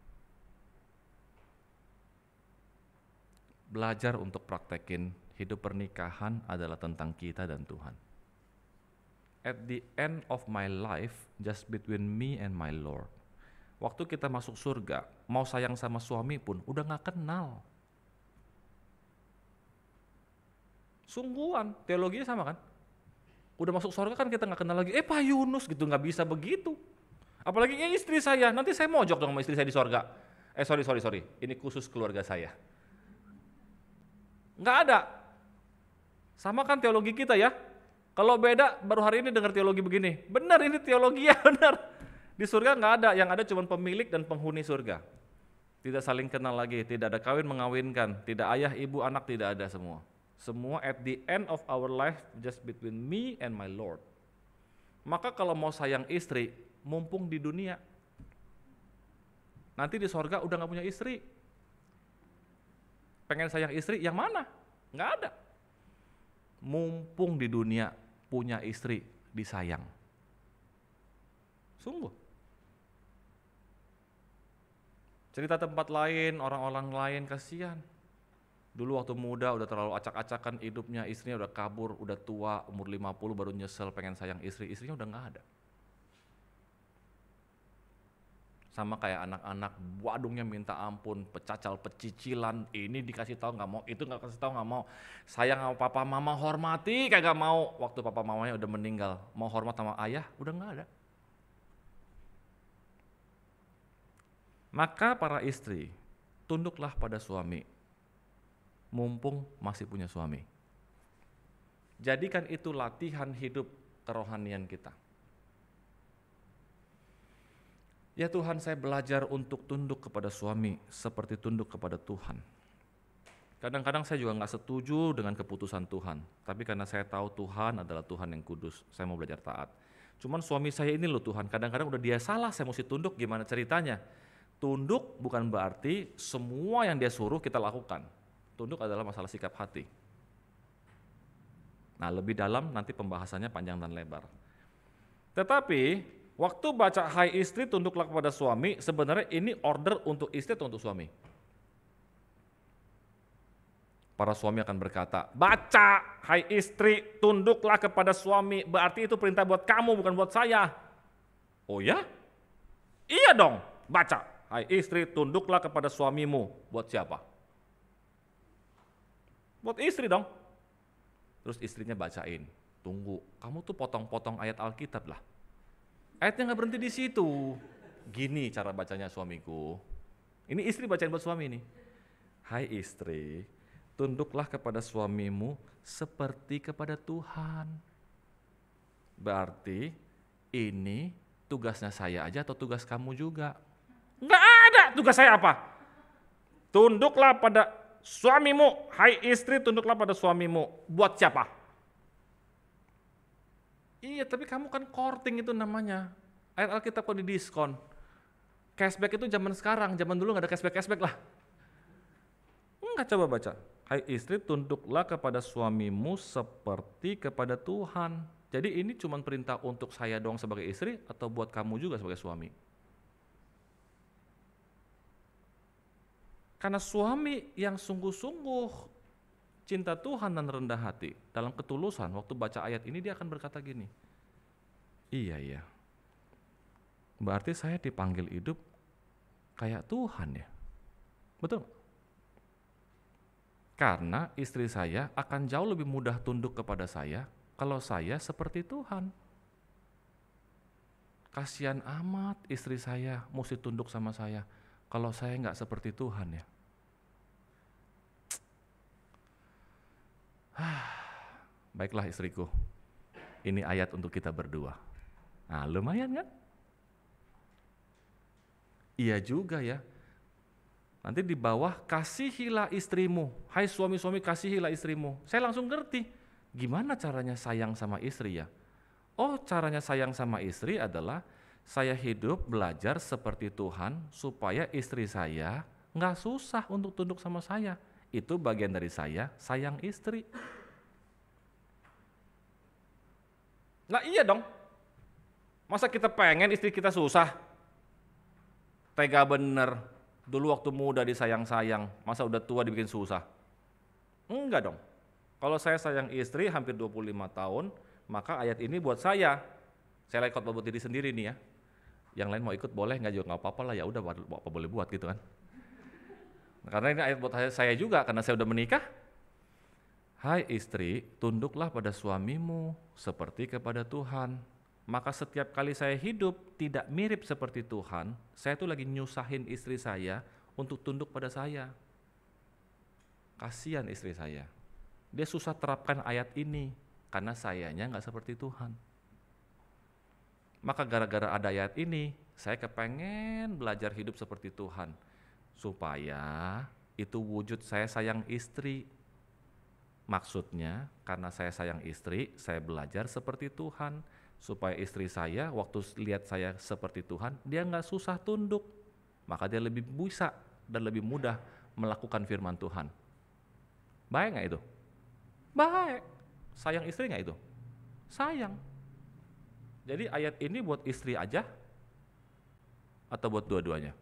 Belajar untuk praktekin hidup pernikahan adalah tentang kita dan Tuhan. At the end of my life, just between me and my Lord. Waktu kita masuk surga, mau sayang sama suami pun udah gak kenal. Sungguhan, teologinya sama kan? udah masuk surga kan kita nggak kenal lagi eh Pak Yunus gitu nggak bisa begitu apalagi ini istri saya nanti saya mojok dong sama istri saya di surga eh sorry sorry sorry ini khusus keluarga saya nggak ada sama kan teologi kita ya kalau beda baru hari ini dengar teologi begini benar ini teologi ya benar di surga nggak ada yang ada cuma pemilik dan penghuni surga tidak saling kenal lagi tidak ada kawin mengawinkan tidak ayah ibu anak tidak ada semua semua at the end of our life just between me and my Lord. Maka kalau mau sayang istri, mumpung di dunia. Nanti di sorga udah nggak punya istri. Pengen sayang istri yang mana? Nggak ada. Mumpung di dunia punya istri disayang. Sungguh. Cerita tempat lain, orang-orang lain kasihan. Dulu waktu muda udah terlalu acak-acakan hidupnya, istrinya udah kabur, udah tua, umur 50 baru nyesel pengen sayang istri, istrinya udah nggak ada. Sama kayak anak-anak wadungnya minta ampun, pecacal, pecicilan, ini dikasih tahu nggak mau, itu nggak kasih tahu nggak mau. Sayang sama papa mama hormati kagak mau. Waktu papa mamanya udah meninggal, mau hormat sama ayah udah nggak ada. Maka para istri, tunduklah pada suami mumpung masih punya suami. Jadikan itu latihan hidup kerohanian kita. Ya Tuhan, saya belajar untuk tunduk kepada suami seperti tunduk kepada Tuhan. Kadang-kadang saya juga nggak setuju dengan keputusan Tuhan, tapi karena saya tahu Tuhan adalah Tuhan yang kudus, saya mau belajar taat. Cuman suami saya ini loh Tuhan, kadang-kadang udah dia salah, saya mesti tunduk, gimana ceritanya? Tunduk bukan berarti semua yang dia suruh kita lakukan. Tunduk adalah masalah sikap hati. Nah, lebih dalam nanti pembahasannya panjang dan lebar. Tetapi waktu baca hai istri tunduklah kepada suami, sebenarnya ini order untuk istri atau untuk suami? Para suami akan berkata, baca hai istri tunduklah kepada suami, berarti itu perintah buat kamu bukan buat saya. Oh ya? Iya dong, baca. Hai istri tunduklah kepada suamimu, buat siapa? Buat istri dong. Terus istrinya bacain, tunggu, kamu tuh potong-potong ayat Alkitab lah. Ayatnya nggak berhenti di situ. Gini cara bacanya suamiku. Ini istri bacain buat suami nih. Hai istri, tunduklah kepada suamimu seperti kepada Tuhan. Berarti ini tugasnya saya aja atau tugas kamu juga? Nggak ada tugas saya apa? Tunduklah pada suamimu, hai istri tunduklah pada suamimu. Buat siapa? Iya, tapi kamu kan korting itu namanya. Ayat Alkitab kok diskon, Cashback itu zaman sekarang, zaman dulu nggak ada cashback-cashback lah. Enggak coba baca. Hai istri tunduklah kepada suamimu seperti kepada Tuhan. Jadi ini cuma perintah untuk saya doang sebagai istri atau buat kamu juga sebagai suami? Karena suami yang sungguh-sungguh cinta Tuhan dan rendah hati dalam ketulusan waktu baca ayat ini dia akan berkata gini. Iya iya. Berarti saya dipanggil hidup kayak Tuhan ya. Betul? Karena istri saya akan jauh lebih mudah tunduk kepada saya kalau saya seperti Tuhan. Kasihan amat istri saya mesti tunduk sama saya kalau saya nggak seperti Tuhan ya. baiklah istriku, ini ayat untuk kita berdua. Nah, lumayan kan? Iya juga ya. Nanti di bawah kasihilah istrimu. Hai suami-suami kasihilah istrimu. Saya langsung ngerti gimana caranya sayang sama istri ya. Oh, caranya sayang sama istri adalah saya hidup belajar seperti Tuhan supaya istri saya nggak susah untuk tunduk sama saya. Itu bagian dari saya, sayang istri. Nah iya dong. Masa kita pengen istri kita susah? Tega bener. Dulu waktu muda disayang-sayang, masa udah tua dibikin susah? Enggak dong. Kalau saya sayang istri hampir 25 tahun, maka ayat ini buat saya. Saya ikut buat diri sendiri nih ya. Yang lain mau ikut boleh nggak juga nggak apa-apa lah ya udah apa boleh buat gitu kan. Karena ini ayat buat saya juga, karena saya sudah menikah. Hai istri, tunduklah pada suamimu seperti kepada Tuhan. Maka setiap kali saya hidup tidak mirip seperti Tuhan, saya tuh lagi nyusahin istri saya untuk tunduk pada saya. Kasihan istri saya. Dia susah terapkan ayat ini karena sayanya nggak seperti Tuhan. Maka gara-gara ada ayat ini, saya kepengen belajar hidup seperti Tuhan supaya itu wujud saya sayang istri. Maksudnya, karena saya sayang istri, saya belajar seperti Tuhan, supaya istri saya waktu lihat saya seperti Tuhan, dia nggak susah tunduk, maka dia lebih bisa dan lebih mudah melakukan firman Tuhan. Baik nggak itu? Baik. Sayang istri nggak itu? Sayang. Jadi ayat ini buat istri aja atau buat dua-duanya?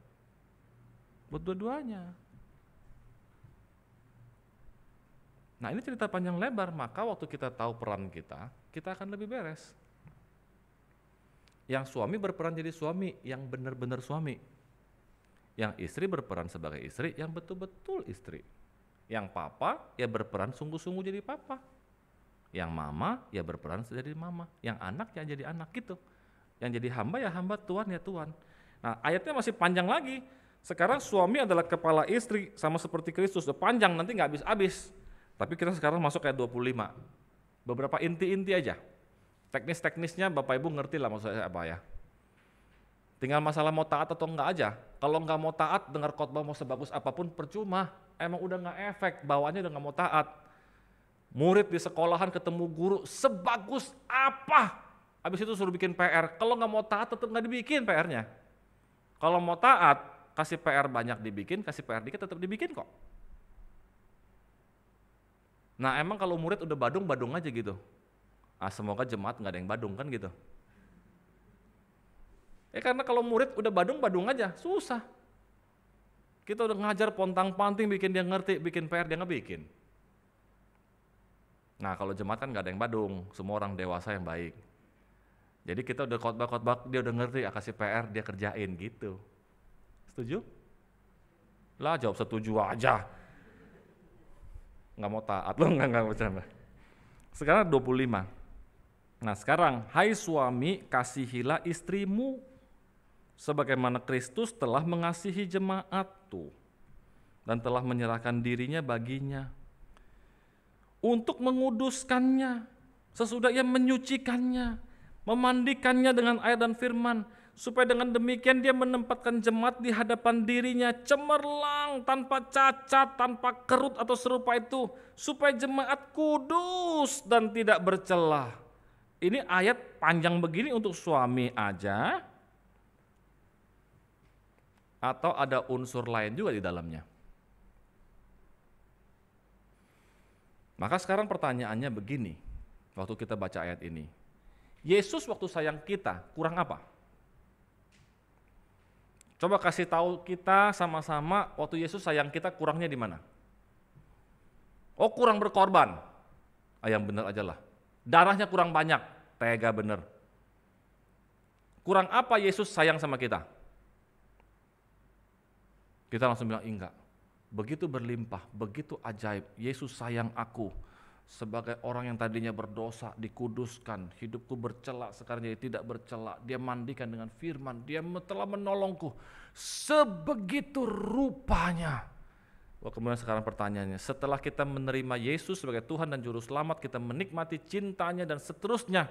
buat dua-duanya. Nah ini cerita panjang lebar, maka waktu kita tahu peran kita, kita akan lebih beres. Yang suami berperan jadi suami, yang benar-benar suami. Yang istri berperan sebagai istri, yang betul-betul istri. Yang papa ya berperan sungguh-sungguh jadi papa. Yang mama ya berperan jadi mama. Yang anak ya jadi anak gitu. Yang jadi hamba ya hamba, tuan ya tuan. Nah ayatnya masih panjang lagi sekarang suami adalah kepala istri sama seperti Kristus, panjang nanti nggak habis-habis. Tapi kita sekarang masuk kayak 25. Beberapa inti-inti aja. Teknis-teknisnya Bapak Ibu ngerti lah maksud saya apa ya. Tinggal masalah mau taat atau enggak aja. Kalau enggak mau taat, dengar khotbah mau sebagus apapun percuma. Emang udah enggak efek, bawaannya udah enggak mau taat. Murid di sekolahan ketemu guru sebagus apa. Habis itu suruh bikin PR. Kalau enggak mau taat tetap enggak dibikin PR-nya. Kalau mau taat, kasih PR banyak dibikin, kasih PR dikit tetap dibikin kok. Nah emang kalau murid udah badung, badung aja gitu. Ah semoga jemaat nggak ada yang badung kan gitu. Ya karena kalau murid udah badung, badung aja, susah. Kita udah ngajar pontang panting bikin dia ngerti, bikin PR dia ngebikin. Nah kalau jemaat kan nggak ada yang badung, semua orang dewasa yang baik. Jadi kita udah khotbah-khotbah, dia udah ngerti, ya kasih PR, dia kerjain gitu. Setuju? Lah jawab setuju aja. Nggak mau taat lo nggak nggak bercanda. Sekarang 25. Nah sekarang, hai suami kasihilah istrimu sebagaimana Kristus telah mengasihi jemaat tuh dan telah menyerahkan dirinya baginya untuk menguduskannya sesudah ia menyucikannya memandikannya dengan air dan firman supaya dengan demikian dia menempatkan jemaat di hadapan dirinya cemerlang tanpa cacat, tanpa kerut atau serupa itu supaya jemaat kudus dan tidak bercelah. Ini ayat panjang begini untuk suami aja atau ada unsur lain juga di dalamnya? Maka sekarang pertanyaannya begini, waktu kita baca ayat ini. Yesus waktu sayang kita kurang apa? Coba kasih tahu kita sama-sama waktu Yesus sayang kita kurangnya di mana? Oh kurang berkorban. ayam ah, benar aja lah. Darahnya kurang banyak, tega benar. Kurang apa Yesus sayang sama kita? Kita langsung bilang, enggak. Begitu berlimpah, begitu ajaib, Yesus sayang aku sebagai orang yang tadinya berdosa dikuduskan, hidupku bercelak sekarang jadi tidak bercelak. Dia mandikan dengan firman, dia telah menolongku sebegitu rupanya. Wah, kemudian sekarang pertanyaannya, setelah kita menerima Yesus sebagai Tuhan dan Juru Selamat, kita menikmati cintanya dan seterusnya,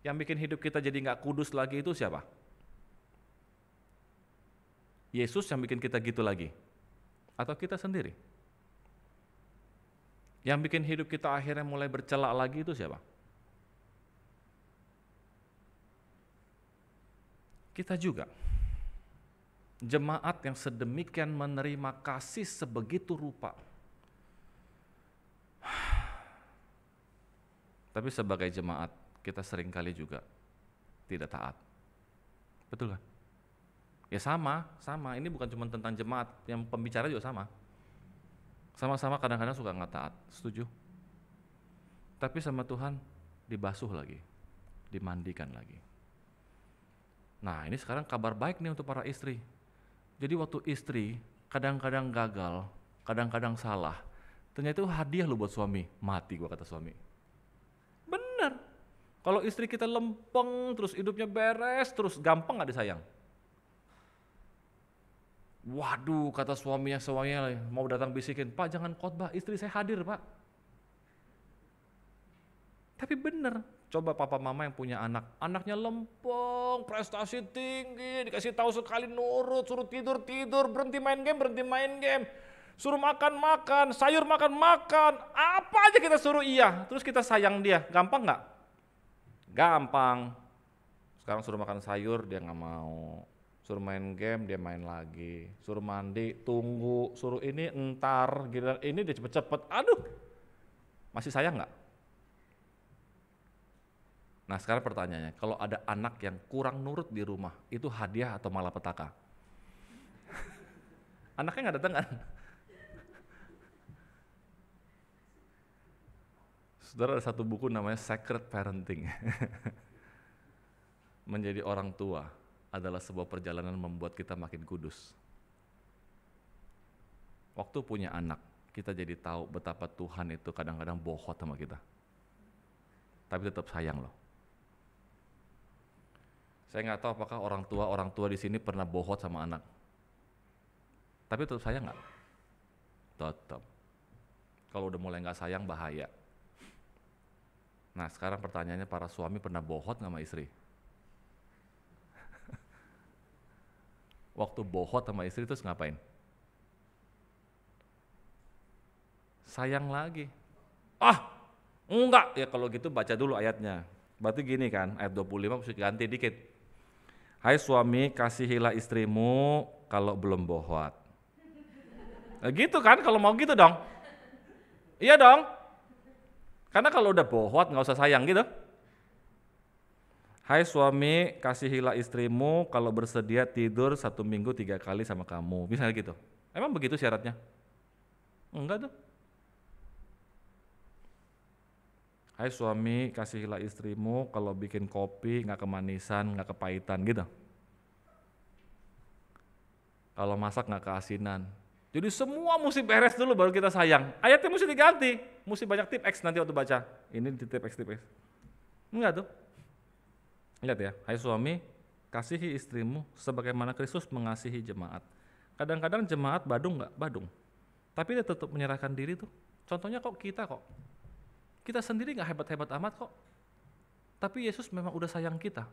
yang bikin hidup kita jadi nggak kudus lagi itu siapa? Yesus yang bikin kita gitu lagi? Atau kita sendiri? Yang bikin hidup kita akhirnya mulai bercelak lagi itu siapa? Kita juga. Jemaat yang sedemikian menerima kasih sebegitu rupa. Tapi sebagai jemaat, kita seringkali juga tidak taat. Betul kan? Ya sama, sama. Ini bukan cuma tentang jemaat, yang pembicara juga sama sama-sama kadang-kadang suka nggak taat, setuju. Tapi sama Tuhan dibasuh lagi, dimandikan lagi. Nah ini sekarang kabar baik nih untuk para istri. Jadi waktu istri kadang-kadang gagal, kadang-kadang salah, ternyata itu hadiah lo buat suami. Mati gua kata suami. Bener. Kalau istri kita lempeng, terus hidupnya beres, terus gampang gak disayang? Waduh, kata suaminya, suaminya mau datang bisikin, Pak jangan khotbah, istri saya hadir Pak. Tapi benar. coba papa mama yang punya anak, anaknya lempeng, prestasi tinggi, dikasih tahu sekali nurut, suruh tidur tidur, berhenti main game berhenti main game, suruh makan makan, sayur makan makan, apa aja kita suruh iya, terus kita sayang dia, gampang nggak? Gampang. Sekarang suruh makan sayur dia nggak mau, suruh main game dia main lagi suruh mandi tunggu suruh ini entar giliran ini dia cepet-cepet aduh masih sayang nggak nah sekarang pertanyaannya kalau ada anak yang kurang nurut di rumah itu hadiah atau malapetaka anaknya nggak datang kan saudara ada satu buku namanya Sacred Parenting menjadi orang tua adalah sebuah perjalanan membuat kita makin kudus. Waktu punya anak, kita jadi tahu betapa Tuhan itu kadang-kadang bohot sama kita. Tapi tetap sayang loh. Saya nggak tahu apakah orang tua orang tua di sini pernah bohot sama anak. Tapi tetap sayang nggak? Tetap. Kalau udah mulai nggak sayang bahaya. Nah sekarang pertanyaannya para suami pernah bohot sama istri? waktu bohot sama istri terus ngapain? Sayang lagi. Ah, enggak. Ya kalau gitu baca dulu ayatnya. Berarti gini kan, ayat 25 mesti ganti dikit. Hai suami, kasihilah istrimu kalau belum bohot. Nah, gitu kan, kalau mau gitu dong. Iya dong. Karena kalau udah bohot nggak usah sayang gitu. Hai suami, kasihilah istrimu kalau bersedia tidur satu minggu tiga kali sama kamu. Misalnya gitu. Emang begitu syaratnya? Enggak tuh. Hai suami, kasihilah istrimu kalau bikin kopi nggak kemanisan, nggak kepahitan gitu. Kalau masak nggak keasinan. Jadi semua mesti beres dulu baru kita sayang. Ayatnya mesti diganti, mesti banyak tip X nanti waktu baca. Ini tip X, tip X. Enggak tuh. Lihat ya, hai suami, kasihi istrimu sebagaimana Kristus mengasihi jemaat. Kadang-kadang jemaat badung nggak? Badung. Tapi dia tetap menyerahkan diri tuh. Contohnya kok kita kok. Kita sendiri nggak hebat-hebat amat kok. Tapi Yesus memang udah sayang kita.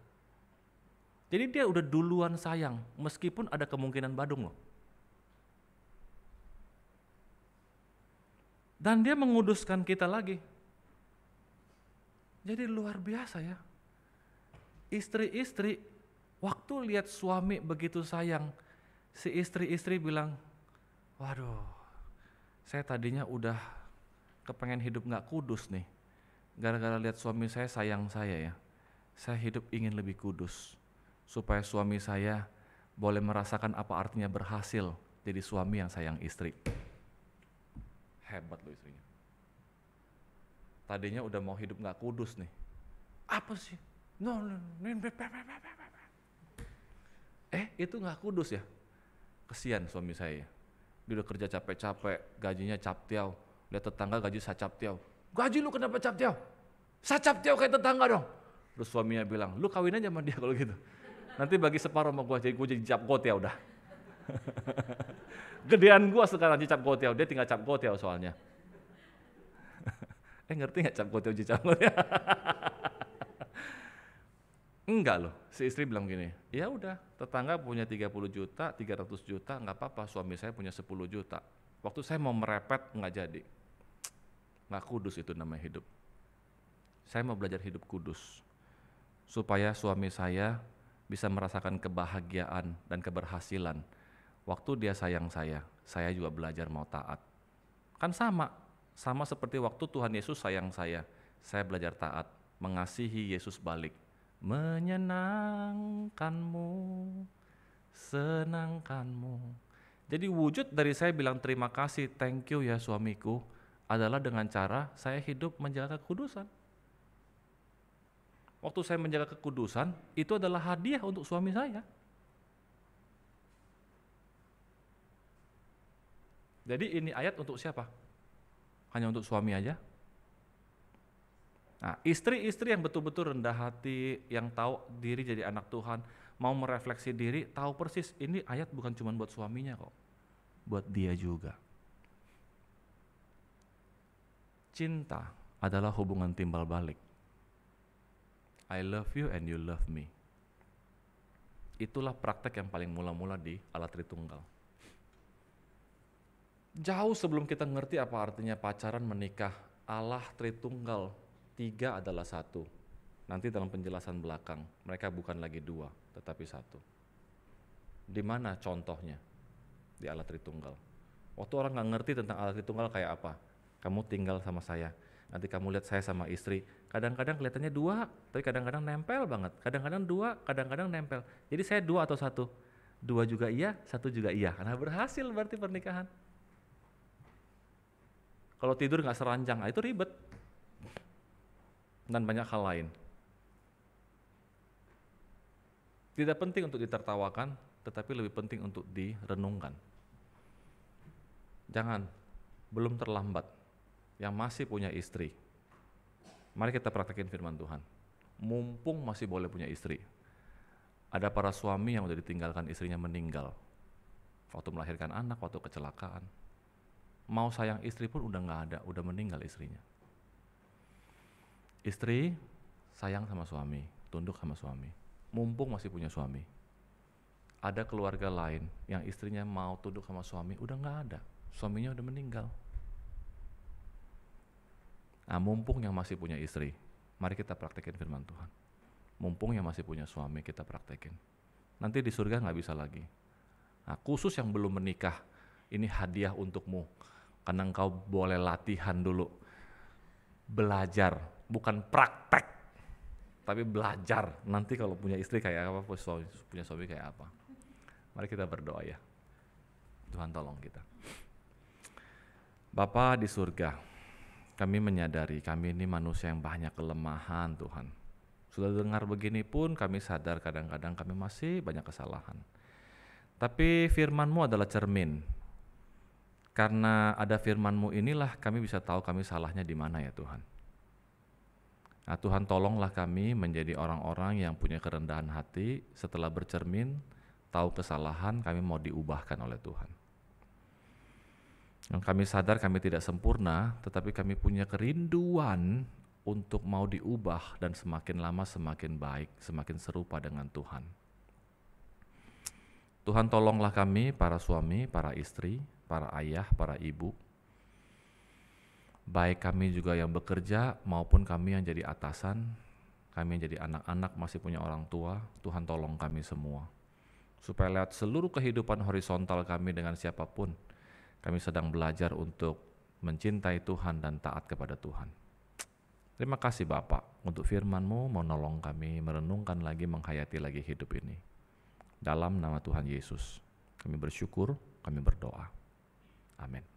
Jadi dia udah duluan sayang, meskipun ada kemungkinan badung loh. Dan dia menguduskan kita lagi. Jadi luar biasa ya istri-istri waktu lihat suami begitu sayang, si istri-istri bilang, waduh, saya tadinya udah kepengen hidup nggak kudus nih, gara-gara lihat suami saya sayang saya ya, saya hidup ingin lebih kudus, supaya suami saya boleh merasakan apa artinya berhasil jadi suami yang sayang istri. Hebat loh istrinya. Tadinya udah mau hidup nggak kudus nih. Apa sih? No, no, no, Eh, itu nggak kudus ya? Kesian suami saya. Dia udah kerja capek-capek, gajinya cap tiaw. Lihat tetangga gaji cap tiaw. Gaji lu kenapa cap tiaw? cap tiaw kayak tetangga dong. Terus suaminya bilang, lu kawin aja sama dia kalau gitu. Nanti bagi separuh sama gua, jadi gue jadi cap ya udah Gedean gue sekarang jadi cap ya, dia tinggal cap ya soalnya. eh ngerti gak cap ya, jadi cap ya? Enggak loh, si istri bilang gini, ya udah tetangga punya 30 juta, 300 juta, nggak apa-apa suami saya punya 10 juta. Waktu saya mau merepet, nggak jadi. Nggak kudus itu namanya hidup. Saya mau belajar hidup kudus. Supaya suami saya bisa merasakan kebahagiaan dan keberhasilan. Waktu dia sayang saya, saya juga belajar mau taat. Kan sama, sama seperti waktu Tuhan Yesus sayang saya, saya belajar taat, mengasihi Yesus balik menyenangkanmu, senangkanmu. Jadi wujud dari saya bilang terima kasih, thank you ya suamiku, adalah dengan cara saya hidup menjaga kekudusan. Waktu saya menjaga kekudusan, itu adalah hadiah untuk suami saya. Jadi ini ayat untuk siapa? Hanya untuk suami aja? Nah, istri-istri yang betul-betul rendah hati, yang tahu diri jadi anak Tuhan, mau merefleksi diri, tahu persis ini ayat bukan cuma buat suaminya kok, buat dia juga. Cinta adalah hubungan timbal balik. I love you and you love me. Itulah praktek yang paling mula-mula di alat Tritunggal. Jauh sebelum kita ngerti apa artinya pacaran, menikah, Allah Tritunggal tiga adalah satu. Nanti dalam penjelasan belakang, mereka bukan lagi dua, tetapi satu. Di mana contohnya? Di alat Tritunggal. Waktu orang nggak ngerti tentang alat Tritunggal kayak apa, kamu tinggal sama saya. Nanti kamu lihat saya sama istri. Kadang-kadang kelihatannya dua, tapi kadang-kadang nempel banget. Kadang-kadang dua, kadang-kadang nempel. Jadi saya dua atau satu. Dua juga iya, satu juga iya. Karena berhasil berarti pernikahan. Kalau tidur nggak seranjang, nah, itu ribet dan banyak hal lain. Tidak penting untuk ditertawakan, tetapi lebih penting untuk direnungkan. Jangan, belum terlambat. Yang masih punya istri, mari kita praktekin firman Tuhan. Mumpung masih boleh punya istri. Ada para suami yang sudah ditinggalkan istrinya meninggal. Waktu melahirkan anak, waktu kecelakaan. Mau sayang istri pun udah nggak ada, udah meninggal istrinya istri sayang sama suami, tunduk sama suami. Mumpung masih punya suami. Ada keluarga lain yang istrinya mau tunduk sama suami, udah nggak ada. Suaminya udah meninggal. Nah, mumpung yang masih punya istri, mari kita praktekin firman Tuhan. Mumpung yang masih punya suami, kita praktekin. Nanti di surga nggak bisa lagi. Nah, khusus yang belum menikah, ini hadiah untukmu. Karena engkau boleh latihan dulu. Belajar bukan praktek tapi belajar nanti kalau punya istri kayak apa punya suami kayak apa mari kita berdoa ya Tuhan tolong kita Bapa di surga kami menyadari kami ini manusia yang banyak kelemahan Tuhan sudah dengar begini pun kami sadar kadang-kadang kami masih banyak kesalahan tapi firmanmu adalah cermin karena ada firmanmu inilah kami bisa tahu kami salahnya di mana ya Tuhan Nah, Tuhan tolonglah kami menjadi orang-orang yang punya kerendahan hati setelah bercermin, tahu kesalahan, kami mau diubahkan oleh Tuhan. Yang kami sadar kami tidak sempurna, tetapi kami punya kerinduan untuk mau diubah dan semakin lama semakin baik, semakin serupa dengan Tuhan. Tuhan tolonglah kami, para suami, para istri, para ayah, para ibu, baik kami juga yang bekerja maupun kami yang jadi atasan, kami yang jadi anak-anak masih punya orang tua, Tuhan tolong kami semua. Supaya lihat seluruh kehidupan horizontal kami dengan siapapun, kami sedang belajar untuk mencintai Tuhan dan taat kepada Tuhan. Terima kasih Bapak untuk firman-Mu menolong kami merenungkan lagi, menghayati lagi hidup ini. Dalam nama Tuhan Yesus, kami bersyukur, kami berdoa. Amin.